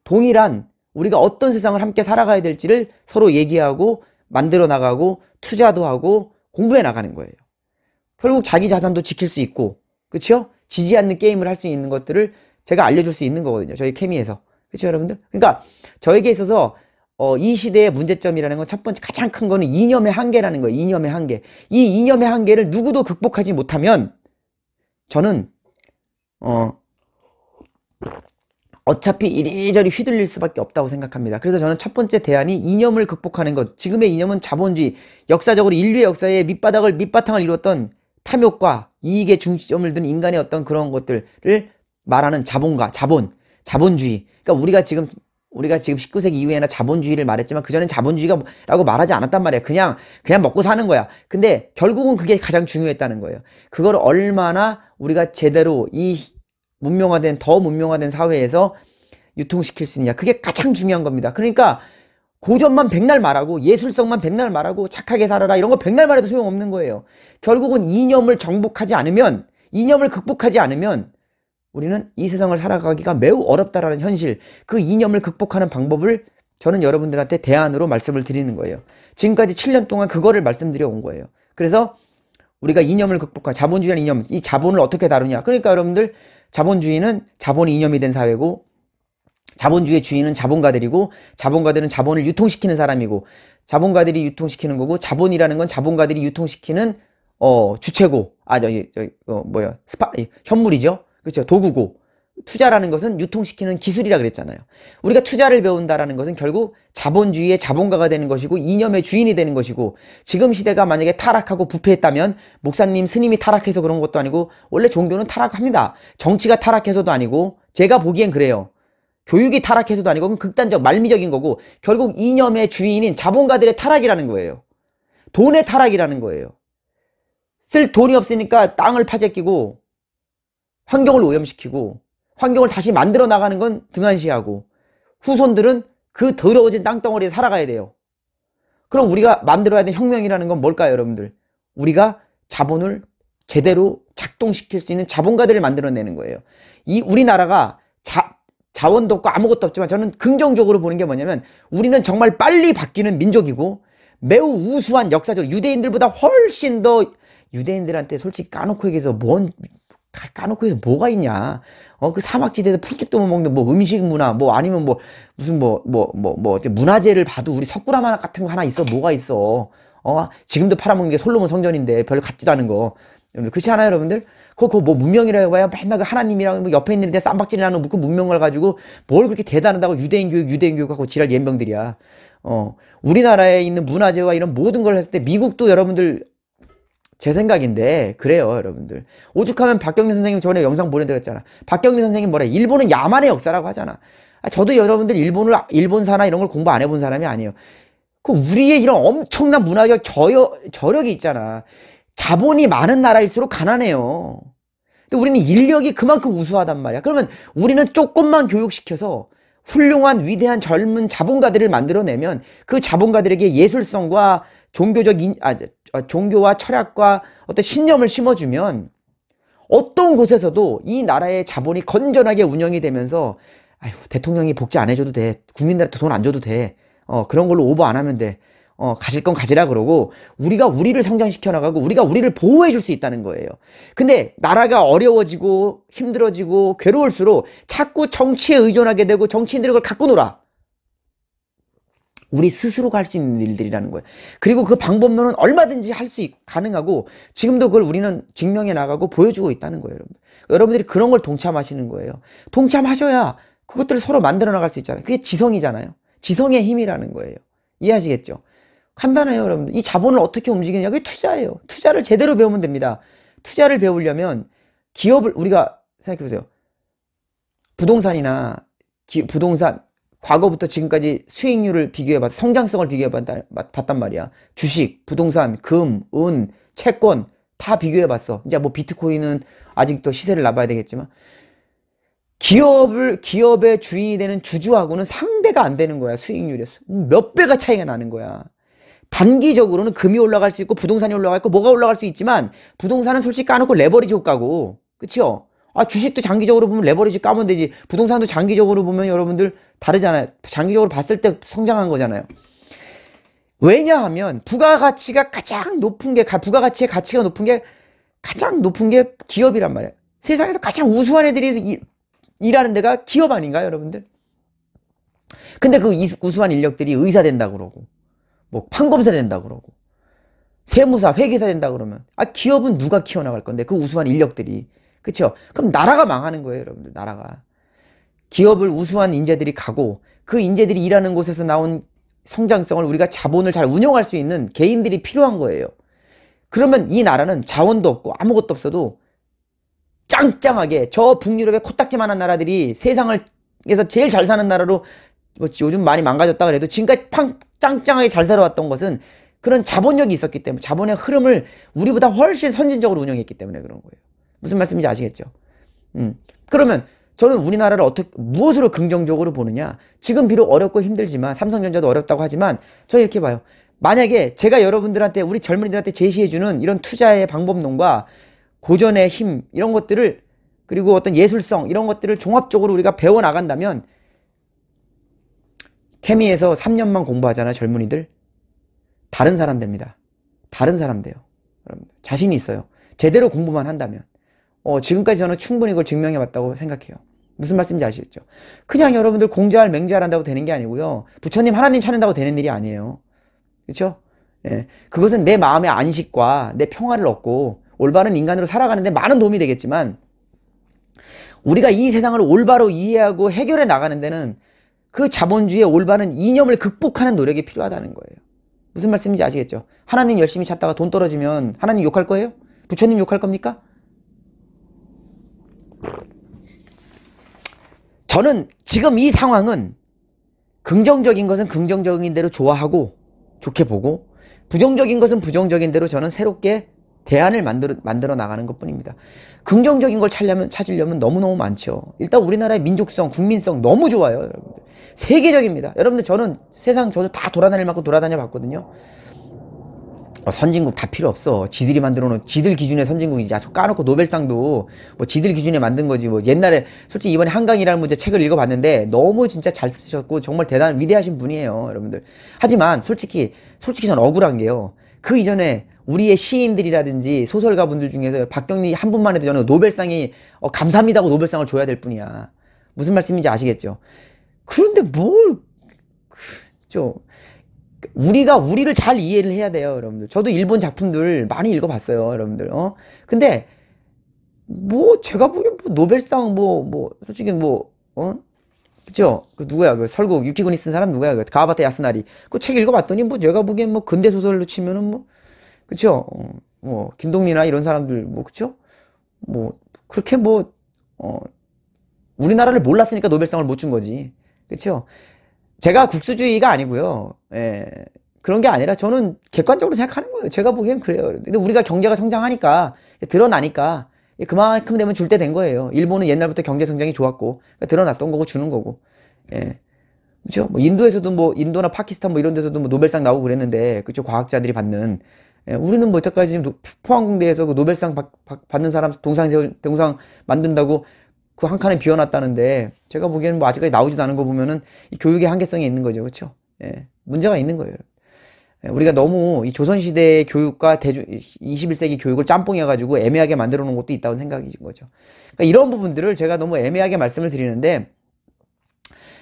동일한 우리가 어떤 세상을 함께 살아가야 될지를 서로 얘기하고 만들어 나가고 투자도 하고 공부해 나가는 거예요. 결국 자기 자산도 지킬 수 있고 그쵸 지지 않는 게임을 할 수 있는 것들을 제가 알려줄 수 있는 거거든요. 저희 케미에서. 그쵸 여러분들? 그러니까 저에게 있어서 어, 이 시대의 문제점이라는 건 첫 번째 가장 큰 거는 이념의 한계라는 거예요. 이념의 한계. 이 이념의 한계를 누구도 극복하지 못하면 저는 어 어차피 이리저리 휘둘릴 수밖에 없다고 생각합니다. 그래서 저는 첫 번째 대안이 이념을 극복하는 것. 지금의 이념은 자본주의, 역사적으로 인류의 역사의 밑바닥을 밑바탕을 이루었던 탐욕과 이익의 중점을 둔 인간의 어떤 그런 것들을 말하는 자본과 자본, 자본주의. 그러니까 우리가 지금 우리가 지금 19세기 이후에나 자본주의를 말했지만 그전엔 자본주의가라고 말하지 않았단 말이야. 그냥 그냥 먹고 사는 거야. 근데 결국은 그게 가장 중요했다는 거예요. 그걸 얼마나 우리가 제대로 이 문명화된 더 문명화된 사회에서 유통시킬 수 있느냐. 그게 가장 중요한 겁니다. 그러니까 고전만 백날 말하고 예술성만 백날 말하고 착하게 살아라 이런 거 백날 말해도 소용없는 거예요. 결국은 이념을 정복하지 않으면 이념을 극복하지 않으면 우리는 이 세상을 살아가기가 매우 어렵다라는 현실, 그 이념을 극복하는 방법을 저는 여러분들한테 대안으로 말씀을 드리는 거예요. 지금까지 7년 동안 그거를 말씀드려 온 거예요. 그래서 우리가 이념을 극복한 자본주의는 이념, 이 자본을 어떻게 다루냐. 그러니까 여러분들 자본주의는 자본이 이념이 된 사회고 자본주의의 주인은 자본가들이고 자본가들은 자본을 유통시키는 사람이고 자본가들이 유통시키는 거고 자본이라는 건 자본가들이 유통시키는 어 주체고 아 저기 저기 어 뭐야 스파 현물이죠 그렇죠. 도구고 투자라는 것은 유통시키는 기술이라 그랬잖아요. 우리가 투자를 배운다라는 것은 결국 자본주의의 자본가가 되는 것이고 이념의 주인이 되는 것이고 지금 시대가 만약에 타락하고 부패했다면 목사님 스님이 타락해서 그런 것도 아니고 원래 종교는 타락합니다. 정치가 타락해서도 아니고 제가 보기엔 그래요. 교육이 타락해서도 아니고 극단적 말미적인 거고 결국 이념의 주인인 자본가들의 타락이라는 거예요. 돈의 타락이라는 거예요. 쓸 돈이 없으니까 땅을 파재 끼고 환경을 오염시키고 환경을 다시 만들어 나가는 건 등한시하고 후손들은 그 더러워진 땅덩어리에 살아가야 돼요. 그럼 우리가 만들어야 되는 혁명이라는 건 뭘까요, 여러분들? 우리가 자본을 제대로 작동시킬 수 있는 자본가들을 만들어내는 거예요. 이 우리나라가 자, 자원도 없고 아무것도 없지만 저는 긍정적으로 보는 게 뭐냐면 우리는 정말 빨리 바뀌는 민족이고 매우 우수한 역사적 유대인들보다 훨씬 더 유대인들한테 솔직히 까놓고 얘기해서 뭔 까놓고 해서 뭐가 있냐. 어, 그 사막지대에서 풀집도못 먹는 뭐 음식 문화, 뭐 아니면 뭐 무슨 뭐, 뭐, 뭐, 뭐, 뭐 문화재를 봐도 우리 석굴암 하나 같은 거 하나 있어. 뭐가 있어. 어, 지금도 팔아먹는 게 솔로몬 성전인데 별로 같지도 않은 거. 그렇지 않아요, 여러분들? 그거, 그거 뭐 문명이라고 해봐요 맨날 그 하나님이랑 뭐 옆에 있는 데 쌈박질이라는 그 문명을 가지고 뭘 그렇게 대단하다고 유대인 교육, 유대인 교육하고 지랄 연병들이야. 어, 우리나라에 있는 문화재와 이런 모든 걸 했을 때 미국도 여러분들 제 생각인데 그래요 여러분들 오죽하면 박경리 선생님 저번에 영상 보내드렸잖아 박경리 선생님 뭐래 일본은 야만의 역사라고 하잖아 아, 저도 여러분들 일본을 일본사나 이런 걸 공부 안 해본 사람이 아니에요 그 우리의 이런 엄청난 문화적 저여, 저력이 있잖아 자본이 많은 나라일수록 가난해요 근데 우리는 인력이 그만큼 우수하단 말이야 그러면 우리는 조금만 교육시켜서 훌륭한 위대한 젊은 자본가들을 만들어내면 그 자본가들에게 예술성과 종교적 인, 아, 어, 종교와 철학과 어떤 신념을 심어주면 어떤 곳에서도 이 나라의 자본이 건전하게 운영이 되면서 아휴 대통령이 복지 안 해줘도 돼 국민들한테 돈 안 줘도 돼 어, 그런 걸로 오버 안 하면 돼 어, 가실건 가지라 그러고 우리가 우리를 성장시켜 나가고 우리가 우리를 보호해 줄 수 있다는 거예요. 근데 나라가 어려워지고 힘들어지고 괴로울수록 자꾸 정치에 의존하게 되고 정치인들을 갖고 놀아. 우리 스스로갈 수 있는 일들이라는 거예요. 그리고 그 방법론은 얼마든지 할 수 가능하고 지금도 그걸 우리는 증명해 나가고 보여주고 있다는 거예요. 여러분. 그러니까 여러분들이 그런 걸 동참하시는 거예요. 동참하셔야 그것들을 서로 만들어 나갈 수 있잖아요. 그게 지성이잖아요. 지성의 힘이라는 거예요. 이해하시겠죠? 간단해요, 여러분. 이 자본을 어떻게 움직이느냐? 그게 투자예요. 투자를 제대로 배우면 됩니다. 투자를 배우려면 기업을 우리가 생각해 보세요. 부동산이나 기, 부동산 과거부터 지금까지 수익률을 비교해봤, 성장성을 비교해봤단 말이야. 주식, 부동산, 금, 은, 채권 다 비교해봤어. 이제 뭐 비트코인은 아직도 시세를 나봐야 되겠지만 기업을 기업의 주인이 되는 주주하고는 상대가 안 되는 거야 수익률이 몇 배가 차이가 나는 거야. 단기적으로는 금이 올라갈 수 있고 부동산이 올라갈 거 뭐가 올라갈 수 있지만 부동산은 솔직히 까놓고 레버리지 효과고 그치요? 아 주식도 장기적으로 보면 레버리지 까면 되지 부동산도 장기적으로 보면 여러분들 다르잖아요. 장기적으로 봤을 때 성장한 거잖아요. 왜냐하면 부가가치가 가장 높은 게 부가가치의 가치가 높은 게 가장 높은 게 기업이란 말이에요. 세상에서 가장 우수한 애들이 일, 하는 데가 기업 아닌가요, 여러분들? 근데 그 우수한 인력들이 의사 된다 그러고 뭐 판검사 된다 그러고 세무사, 회계사 된다 그러면 아 기업은 누가 키워나갈 건데 그 우수한 인력들이 그쵸 그럼 나라가 망하는 거예요, 여러분들. 나라가. 기업을 우수한 인재들이 가고 그 인재들이 일하는 곳에서 나온 성장성을 우리가 자본을 잘 운영할 수 있는 개인들이 필요한 거예요. 그러면 이 나라는 자원도 없고 아무것도 없어도 짱짱하게 저 북유럽의 코딱지만한 나라들이 세상을 에서 제일 잘 사는 나라로 뭐 요즘 많이 망가졌다 그래도 지금까지 팡 짱짱하게 잘 살아왔던 것은 그런 자본력이 있었기 때문에 자본의 흐름을 우리보다 훨씬 선진적으로 운영했기 때문에 그런 거예요. 무슨 말씀인지 아시겠죠? 음. 그러면 저는 우리나라를 어떻게 무엇으로 긍정적으로 보느냐 지금 비록 어렵고 힘들지만 삼성전자도 어렵다고 하지만 저는 이렇게 봐요 만약에 제가 여러분들한테 우리 젊은이들한테 제시해주는 이런 투자의 방법론과 고전의 힘 이런 것들을 그리고 어떤 예술성 이런 것들을 종합적으로 우리가 배워나간다면 케미에서 3년만 공부하잖아 젊은이들 다른 사람 됩니다 다른 사람 돼요 자신이 있어요 제대로 공부만 한다면 어, 지금까지 저는 충분히 그걸 증명해 왔다고 생각해요 무슨 말씀인지 아시겠죠? 그냥 여러분들 공자할 맹자할 한다고 되는 게 아니고요. 부처님 하나님 찾는다고 되는 일이 아니에요. 그렇죠? 예. 그것은 내 마음의 안식과 내 평화를 얻고 올바른 인간으로 살아가는데 많은 도움이 되겠지만 우리가 이 세상을 올바로 이해하고 해결해 나가는 데는 그 자본주의의 올바른 이념을 극복하는 노력이 필요하다는 거예요. 무슨 말씀인지 아시겠죠? 하나님 열심히 찾다가 돈 떨어지면 하나님 욕할 거예요? 부처님 욕할 겁니까? 저는 지금 이 상황은 긍정적인 것은 긍정적인 대로 좋아하고 좋게 보고 부정적인 것은 부정적인 대로 저는 새롭게 대안을 만들어, 만들어 나가는 것 뿐입니다. 긍정적인 걸 찾려면, 찾으려면 너무너무 많죠. 일단 우리나라의 민족성, 국민성 너무 좋아요. 여러분들. 세계적입니다. 여러분들 저는 세상 저도 다 돌아다닐 만큼 돌아다녀 봤거든요. 어, 선진국 다 필요 없어. 지들이 만들어 놓은 지들 기준의 선진국이지. 아, 까놓고 노벨상도 뭐 지들 기준에 만든 거지. 뭐 옛날에 솔직히 이번에 한강이라는 문제 책을 읽어봤는데 너무 진짜 잘 쓰셨고 정말 대단 위대하신 분이에요, 여러분들. 하지만 솔직히 솔직히 전 억울한 게요. 그 이전에 우리의 시인들이라든지 소설가 분들 중에서 박경리 한 분만 해도 저는 노벨상이 어, 감사합니다고 노벨상을 줘야 될 뿐이야. 무슨 말씀인지 아시겠죠? 그런데 뭘저 그, 우리가 우리를 잘 이해를 해야 돼요, 여러분들. 저도 일본 작품들 많이 읽어봤어요, 여러분들. 어? 근데 뭐 제가 보기엔 뭐 노벨상 뭐뭐 뭐 솔직히 뭐 어? 그죠? 그 누구야? 그 설국 유키군이 쓴 사람 누구야? 그 가와바타 야스나리. 그 책 읽어봤더니 뭐 제가 보기엔 뭐 근대 소설로 치면은 뭐 그죠? 어, 뭐 김동리나 이런 사람들 뭐 그죠? 뭐 그렇게 뭐 어, 우리나라를 몰랐으니까 노벨상을 못 준 거지. 그렇죠? 제가 국수주의가 아니고요. 예. 그런 게 아니라 저는 객관적으로 생각하는 거예요. 제가 보기엔 그래요. 근데 우리가 경제가 성장하니까 드러나니까 그만큼 되면 줄 때 된 거예요. 일본은 옛날부터 경제 성장이 좋았고 그러니까 드러났던 거고 주는 거고. 예. 그렇죠? 뭐 인도에서도 뭐 인도나 파키스탄 뭐 이런 데서도 뭐 노벨상 나오고 그랬는데 그쪽 그렇죠? 과학자들이 받는 예, 우리는 뭐 여태까지 포항공대에서 그 노벨상 받, 받, 받는 사람 동상 세울, 동상 만든다고 그한 칸에 비워놨다는데 제가 보기에는 뭐 아직까지 나오지도 않은 거 보면은 교육의 한계성이 있는 거죠. 그쵸 그렇죠? 예. 문제가 있는 거예요. 예, 우리가 너무 이 조선시대 교육과 대중 21세기 교육을 짬뽕해가지고 애매하게 만들어 놓은 것도 있다는 생각이신 거죠. 그러니까 이런 부분들을 제가 너무 애매하게 말씀을 드리는데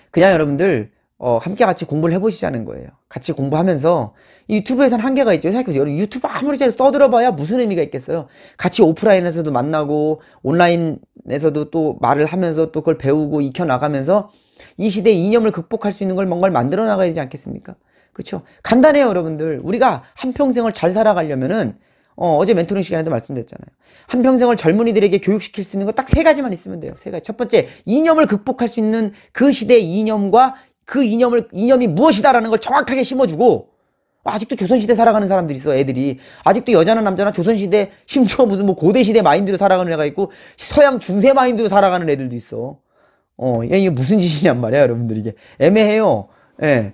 그냥 여러분들 어, 함께 같이 공부를 해보시자는 거예요. 같이 공부하면서 유튜브에선 한계가 있죠. 생각해보세요. 여러분 유튜브 아무리 잘 떠들어봐야 무슨 의미가 있겠어요. 같이 오프라인에서도 만나고 온라인에서도 또 말을 하면서 또 그걸 배우고 익혀나가면서 이 시대의 이념을 극복할 수 있는 걸 뭔가를 만들어 나가야 되지 않겠습니까? 그렇죠 간단해요 여러분들. 우리가 한평생을 잘 살아가려면은 어, 어제 멘토링 시간에도 말씀드렸잖아요. 한평생을 젊은이들에게 교육시킬 수 있는 거 딱 세 가지만 있으면 돼요. 세 가지. 첫 번째, 이념을 극복할 수 있는 그 시대의 이념과 그 이념을 이념이 무엇이다라는 걸 정확하게 심어주고 아직도 조선시대 살아가는 사람들이 있어 애들이 아직도 여자나 남자나 조선시대 심지어 무슨 뭐 고대시대 마인드로 살아가는 애가 있고 서양 중세 마인드로 살아가는 애들도 있어 어 이게 무슨 짓이냔 말이야 여러분들 이게 애매해요 예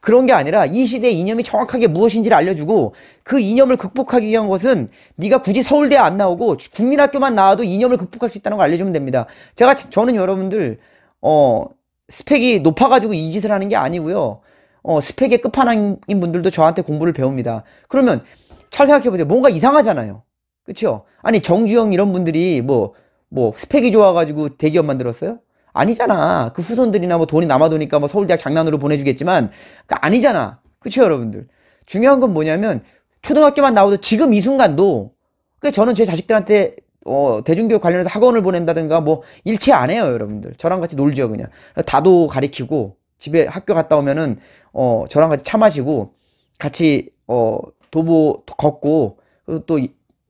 그런 게 아니라 이 시대의 이념이 정확하게 무엇인지를 알려주고 그 이념을 극복하기 위한 것은 네가 굳이 서울대 안 나오고 국민학교만 나와도 이념을 극복할 수 있다는 걸 알려주면 됩니다 제가 저는 여러분들 어 스펙이 높아가지고 이 짓을 하는 게 아니고요. 어, 스펙의 끝판왕인 분들도 저한테 공부를 배웁니다. 그러면 잘 생각해보세요. 뭔가 이상하잖아요. 그쵸? 아니, 정주영 이런 분들이 뭐, 뭐, 스펙이 좋아가지고 대기업 만들었어요? 아니잖아. 그 후손들이나 뭐 돈이 남아도니까 뭐 서울대학 장난으로 보내주겠지만, 그 아니잖아. 그쵸, 여러분들? 중요한 건 뭐냐면, 초등학교만 나와도 지금 이 순간도, 그 저는 제 자식들한테 어, 대중교육 관련해서 학원을 보낸다든가 뭐 일체 안 해요 여러분들 저랑 같이 놀죠 그냥 다도 가리키고 집에 학교 갔다 오면은 어 저랑 같이 차 마시고 같이 어 도보 걷고 또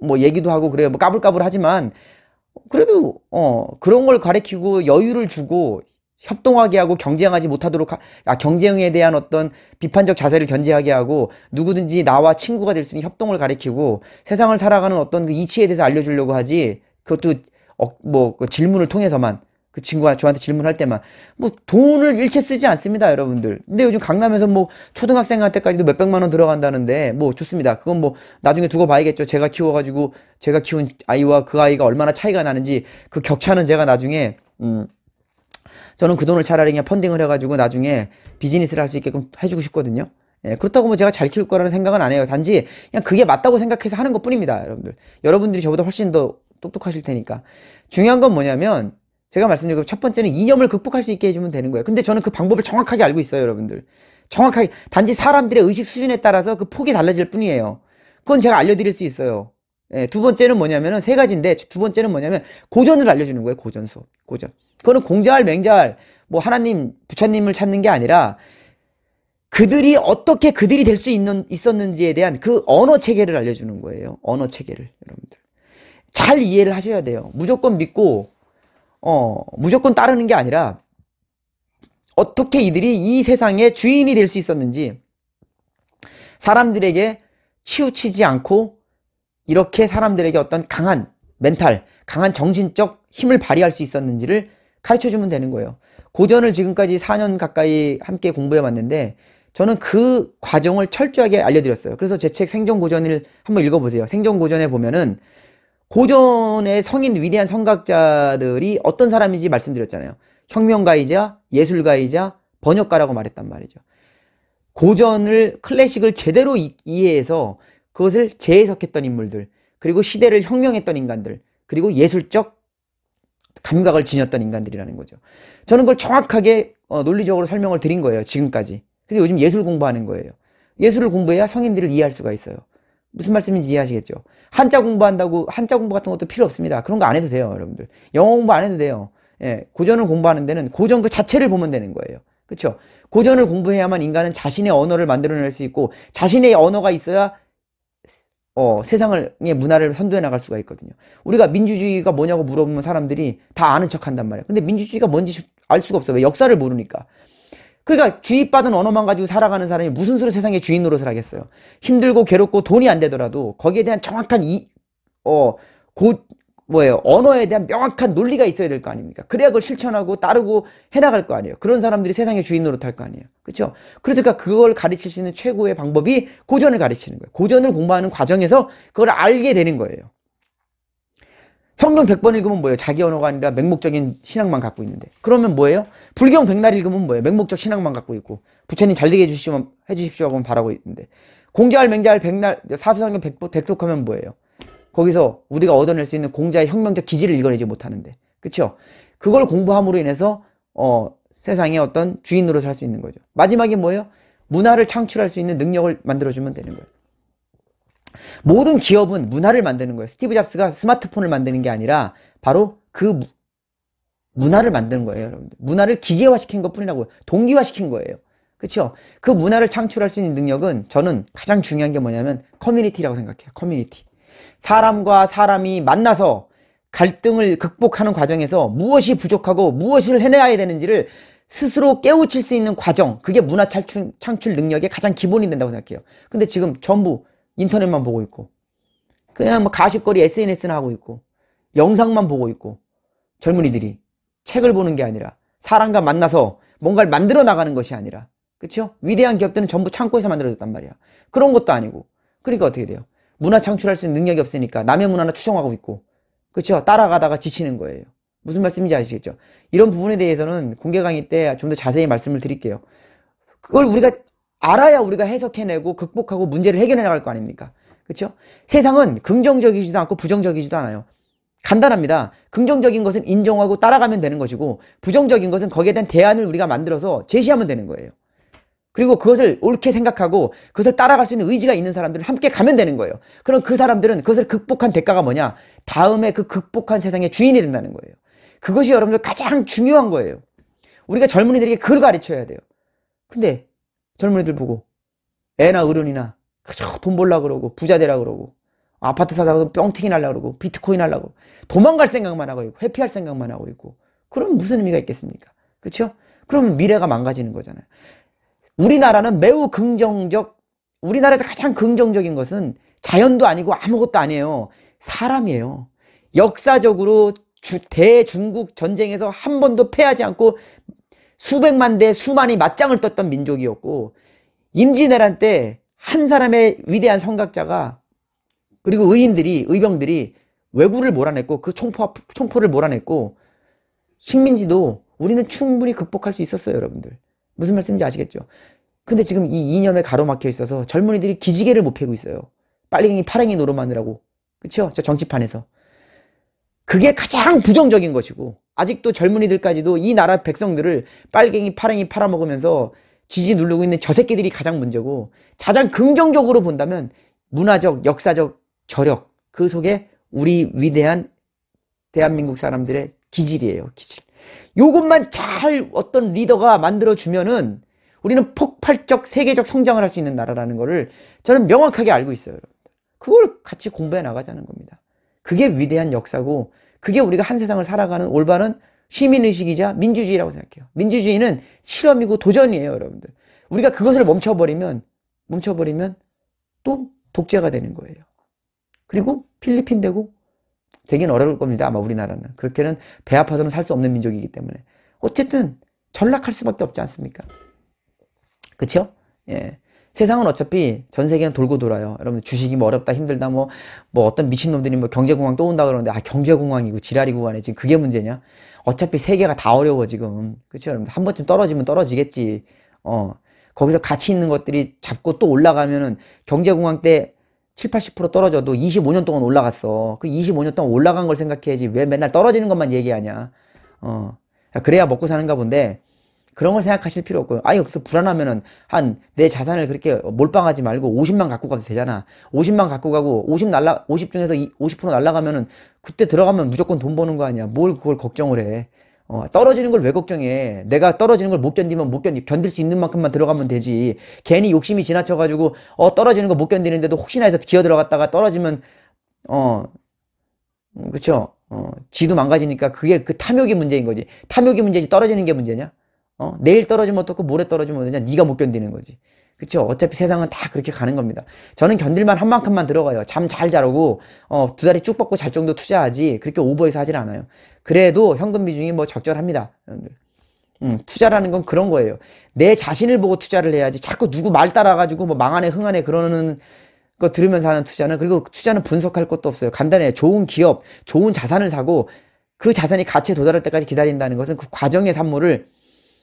뭐 얘기도 하고 그래요 뭐 까불까불하지만 그래도 어 그런 걸 가리키고 여유를 주고 협동하게 하고 경쟁하지 못하도록 하, 아, 경쟁에 대한 어떤 비판적 자세를 견제하게 하고 누구든지 나와 친구가 될 수 있는 협동을 가리키고 세상을 살아가는 어떤 그 이치에 대해서 알려주려고 하지 그것도 어, 뭐그 질문을 통해서만 그 친구가 저한테 질문할 때만 뭐 돈을 일체 쓰지 않습니다 여러분들 근데 요즘 강남에서 뭐 초등학생한테까지도 몇백만 원 들어간다는데 뭐 좋습니다 그건 뭐 나중에 두고 봐야겠죠 제가 키워가지고 제가 키운 아이와 그 아이가 얼마나 차이가 나는지 그 격차는 제가 나중에 음 저는 그 돈을 차라리 그냥 펀딩을 해가지고 나중에 비즈니스를 할 수 있게끔 해주고 싶거든요. 예, 그렇다고 뭐 제가 잘 키울 거라는 생각은 안 해요. 단지 그냥 그게 맞다고 생각해서 하는 것 뿐입니다. 여러분들. 여러분들이 저보다 훨씬 더 똑똑하실 테니까. 중요한 건 뭐냐면 제가 말씀드린 첫 번째는 이념을 극복할 수 있게 해주면 되는 거예요. 근데 저는 그 방법을 정확하게 알고 있어요, 여러분들. 정확하게. 단지 사람들의 의식 수준에 따라서 그 폭이 달라질 뿐이에요. 그건 제가 알려드릴 수 있어요. 예, 두 번째는 뭐냐면은 세 가지인데 두 번째는 뭐냐면 고전을 알려주는 거예요, 고전 수업. 고전. 그거는 공자할 맹자할 뭐 하나님 부처님을 찾는 게 아니라 그들이 어떻게 그들이 될 수 있는 있었는지에 대한 그 언어 체계를 알려주는 거예요. 언어 체계를 여러분들 잘 이해를 하셔야 돼요. 무조건 믿고 어 무조건 따르는 게 아니라 어떻게 이들이 이 세상의 주인이 될 수 있었는지 사람들에게 치우치지 않고 이렇게 사람들에게 어떤 강한 멘탈, 강한 정신적 힘을 발휘할 수 있었는지를 가르쳐주면 되는 거예요. 고전을 지금까지 4년 가까이 함께 공부해 왔는데 저는 그 과정을 철저하게 알려드렸어요. 그래서 제 책 생존고전을 한번 읽어보세요. 생존고전에 보면은 고전의 성인 위대한 선각자들이 어떤 사람인지 말씀드렸잖아요. 혁명가이자 예술가이자 번역가라고 말했단 말이죠. 고전을 클래식을 제대로 이, 이해해서 그것을 재해석했던 인물들 그리고 시대를 혁명했던 인간들 그리고 예술적 감각을 지녔던 인간들이라는 거죠. 저는 그걸 정확하게 어, 논리적으로 설명을 드린 거예요. 지금까지. 그래서 요즘 예술 공부하는 거예요. 예술을 공부해야 성인들을 이해할 수가 있어요. 무슨 말씀인지 이해하시겠죠? 한자 공부한다고 한자 공부 같은 것도 필요 없습니다. 그런 거 안 해도 돼요, 여러분들. 영어 공부 안 해도 돼요. 예, 고전을 공부하는 데는 고전 그 자체를 보면 되는 거예요. 그렇죠? 고전을 공부해야만 인간은 자신의 언어를 만들어낼 수 있고 자신의 언어가 있어야 어, 세상의 문화를 선도해 나갈 수가 있거든요. 우리가 민주주의가 뭐냐고 물어보면 사람들이 다 아는 척 한단 말이에요 근데 민주주의가 뭔지 알 수가 없어. 왜? 역사를 모르니까. 그러니까 주입받은 언어만 가지고 살아가는 사람이 무슨 수로 세상의 주인 으로 살아겠어요. 힘들고 괴롭고 돈이 안 되더라도 거기에 대한 정확한 이, 어, 고, 뭐예요? 언어에 대한 명확한 논리가 있어야 될 거 아닙니까? 그래야 그걸 실천하고 따르고 해나갈 거 아니에요. 그런 사람들이 세상의 주인 으로탈 거 아니에요. 그렇죠? 그러니까 그걸 가르칠 수 있는 최고의 방법이 고전을 가르치는 거예요. 고전을 공부하는 과정에서 그걸 알게 되는 거예요. 성경 100번 읽으면 뭐예요? 자기 언어가 아니라 맹목적인 신앙만 갖고 있는데. 그러면 뭐예요? 불경 100날 읽으면 뭐예요? 맹목적 신앙만 갖고 있고. 부처님 잘 되게 해주시면, 해주십시오 하고 바라고 있는데. 공자할 맹자할 100날, 사수성경 100, 100독하면 뭐예요? 거기서 우리가 얻어낼 수 있는 공자의 혁명적 기질을 읽어내지 못하는데 그쵸 그걸 공부함으로 인해서 어, 세상의 어떤 주인으로 살 수 있는 거죠. 마지막에 뭐예요? 문화를 창출할 수 있는 능력을 만들어주면 되는 거예요. 모든 기업은 문화를 만드는 거예요. 스티브 잡스가 스마트폰을 만드는 게 아니라 바로 그 문화를 만드는 거예요, 여러분들. 문화를 기계화시킨 것뿐이라고 동기화시킨 거예요. 그쵸그 문화를 창출할 수 있는 능력은 저는 가장 중요한 게 뭐냐면 커뮤니티라고 생각해요. 커뮤니티. 사람과 사람이 만나서 갈등을 극복하는 과정에서 무엇이 부족하고 무엇을 해내야 되는지를 스스로 깨우칠 수 있는 과정 그게 문화 창출, 창출 능력의 가장 기본이 된다고 생각해요 근데 지금 전부 인터넷만 보고 있고 그냥 뭐가식거리 SNS나 하고 있고 영상만 보고 있고 젊은이들이 책을 보는 게 아니라 사람과 만나서 뭔가를 만들어 나가는 것이 아니라 그렇죠? 위대한 기업들은 전부 창고에서 만들어졌단 말이야 그런 것도 아니고 그러니까 어떻게 돼요? 문화 창출할 수 있는 능력이 없으니까 남의 문화나 추종하고 있고 그렇죠? 따라가다가 지치는 거예요. 무슨 말씀인지 아시겠죠? 이런 부분에 대해서는 공개 강의 때 좀 더 자세히 말씀을 드릴게요. 그걸 우리가 알아야 우리가 해석해내고 극복하고 문제를 해결해 나갈 거 아닙니까? 그렇죠? 세상은 긍정적이지도 않고 부정적이지도 않아요. 간단합니다. 긍정적인 것은 인정하고 따라가면 되는 것이고 부정적인 것은 거기에 대한 대안을 우리가 만들어서 제시하면 되는 거예요. 그리고 그것을 옳게 생각하고 그것을 따라갈 수 있는 의지가 있는 사람들은 함께 가면 되는 거예요. 그럼 그 사람들은 그것을 극복한 대가가 뭐냐? 다음에 그 극복한 세상의 주인이 된다는 거예요. 그것이 여러분들 가장 중요한 거예요. 우리가 젊은이들에게 그걸 가르쳐야 돼요. 근데 젊은이들 보고 애나 어른이나 그저 돈 벌라 그러고 부자 되라 그러고 아파트 사다가 뿅튀기 날라 그러고 비트코인 하려 고 도망갈 생각만 하고 있고 회피할 생각만 하고 있고 그럼 무슨 의미가 있겠습니까? 그렇죠? 그럼 미래가 망가지는 거잖아요. 우리나라는 매우 긍정적 우리나라에서 가장 긍정적인 것은 자연도 아니고 아무것도 아니에요. 사람이에요. 역사적으로 주, 대중국 전쟁에서 한 번도 패하지 않고 수백만 대 수만이 맞짱을 떴던 민족이었고 임진왜란 때 한 사람의 위대한 성각자가 그리고 의인들이 의병들이 왜구를 몰아냈고 그 총포, 총포를 몰아냈고 식민지도 우리는 충분히 극복할 수 있었어요 여러분들 무슨 말씀인지 아시겠죠 근데 지금 이 이념에 가로막혀 있어서 젊은이들이 기지개를 못 펴고 있어요. 빨갱이 파랭이 노름하느라고. 그쵸? 저 정치판에서. 그게 가장 부정적인 것이고 아직도 젊은이들까지도 이 나라 백성들을 빨갱이 파랭이 팔아먹으면서 지지 누르고 있는 저 새끼들이 가장 문제고 가장 긍정적으로 본다면 문화적 역사적 저력 그 속에 우리 위대한 대한민국 사람들의 기질이에요 기질 요것만 잘 어떤 리더가 만들어주면은 우리는 폭 폭발적 세계적 성장을 할 수 있는 나라라는 것을 저는 명확하게 알고 있어요. 그걸 같이 공부해 나가자는 겁니다. 그게 위대한 역사고 그게 우리가 한 세상을 살아가는 올바른 시민의식이자 민주주의라고 생각해요. 민주주의는 실험이고 도전이에요. 여러분들. 우리가 그것을 멈춰버리면 멈춰버리면 또 독재가 되는 거예요. 그리고 필리핀 되고 되긴 어려울 겁니다. 아마 우리나라는. 그렇게는 배 아파서는 살 수 없는 민족이기 때문에. 어쨌든 전락할 수밖에 없지 않습니까? 그쵸? 예. 세상은 어차피 전 세계는 돌고 돌아요. 여러분 주식이 뭐 어렵다 힘들다 뭐뭐 뭐 어떤 미친놈들이 뭐 경제공황 또 온다 그러는데 아 경제공황이고 지랄이고 간에 지금 그게 문제냐? 어차피 세계가 다 어려워 지금. 그쵸 여러분 한 번쯤 떨어지면 떨어지겠지. 어. 거기서 가치 있는 것들이 잡고 또 올라가면은 경제공황 때 7, 0 80% 떨어져도 25년 동안 올라갔어. 그 25년 동안 올라간 걸 생각해야지 왜 맨날 떨어지는 것만 얘기하냐. 어. 그래야 먹고 사는가 본데 그런 걸 생각하실 필요 없고요. 아예 그래서 불안하면은 한 내 자산을 그렇게 몰빵하지 말고 50만 갖고 가도 되잖아. 50만 갖고 가고 50 날라 50 중에서 50% 날라가면은 그때 들어가면 무조건 돈 버는 거 아니야. 뭘 그걸 걱정을 해. 어, 떨어지는 걸 왜 걱정해? 내가 떨어지는 걸 못 견디면 못 견디, 견딜 수 있는 만큼만 들어가면 되지. 괜히 욕심이 지나쳐가지고, 어, 떨어지는 거 못 견디는데도 혹시나 해서 기어 들어갔다가 떨어지면, 어, 그쵸? 어, 지도 망가지니까 그게 그 탐욕이 문제인 거지. 탐욕이 문제지 떨어지는 게 문제냐? 어? 내일 떨어지면 어떻고 모레 떨어지면 어떠냐 네가 못 견디는 거지 그쵸 어차피 세상은 다 그렇게 가는 겁니다 저는 견딜만 한 만큼만 들어가요 잠 잘 자라고 어, 두 다리 쭉 뻗고 잘 정도 투자하지 그렇게 오버해서 하질 않아요 그래도 현금 비중이 뭐 적절합니다 여러분들. 음, 투자라는 건 그런 거예요 내 자신을 보고 투자를 해야지 자꾸 누구 말 따라가지고 뭐 망하네 흥하네 그러는 거 들으면서 하는 투자는 그리고 투자는 분석할 것도 없어요 간단해 좋은 기업 좋은 자산을 사고 그 자산이 가치에 도달할 때까지 기다린다는 것은 그 과정의 산물을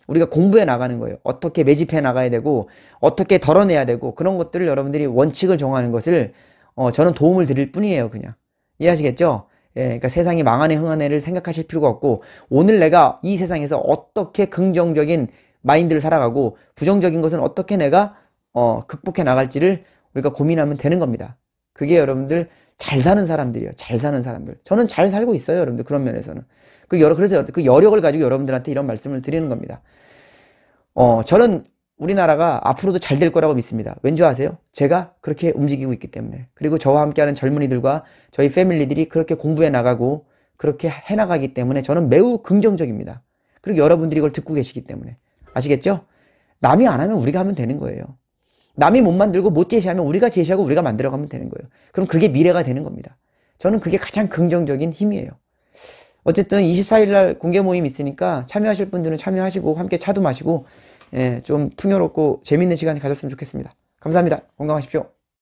우리가 공부해 나가는 거예요. 어떻게 매집해 나가야 되고 어떻게 덜어내야 되고 그런 것들을 여러분들이 원칙을 정하는 것을 어, 저는 도움을 드릴 뿐이에요. 그냥 이해하시겠죠? 예, 그러니까 세상이 망하네흥하네를 생각하실 필요가 없고 오늘 내가 이 세상에서 어떻게 긍정적인 마인드를 살아가고 부정적인 것은 어떻게 내가 어, 극복해 나갈지를 우리가 고민하면 되는 겁니다. 그게 여러분들 잘 사는 사람들이요. 에잘 사는 사람들. 저는 잘 살고 있어요, 여러분들. 그런 면에서는. 그 여러 그래서 그 여력을 가지고 여러분들한테 이런 말씀을 드리는 겁니다. 어, 저는 우리나라가 앞으로도 잘 될 거라고 믿습니다. 왠지 아세요? 제가 그렇게 움직이고 있기 때문에. 그리고 저와 함께하는 젊은이들과 저희 패밀리들이 그렇게 공부해 나가고 그렇게 해나가기 때문에 저는 매우 긍정적입니다. 그리고 여러분들이 이걸 듣고 계시기 때문에. 아시겠죠? 남이 안 하면 우리가 하면 되는 거예요. 남이 못 만들고 못 제시하면 우리가 제시하고 우리가 만들어가면 되는 거예요. 그럼 그게 미래가 되는 겁니다. 저는 그게 가장 긍정적인 힘이에요. 어쨌든 24일 날 공개 모임 있으니까 참여하실 분들은 참여하시고 함께 차도 마시고 예, 좀 풍요롭고 재밌는 시간 가졌으면 좋겠습니다. 감사합니다. 건강하십시오.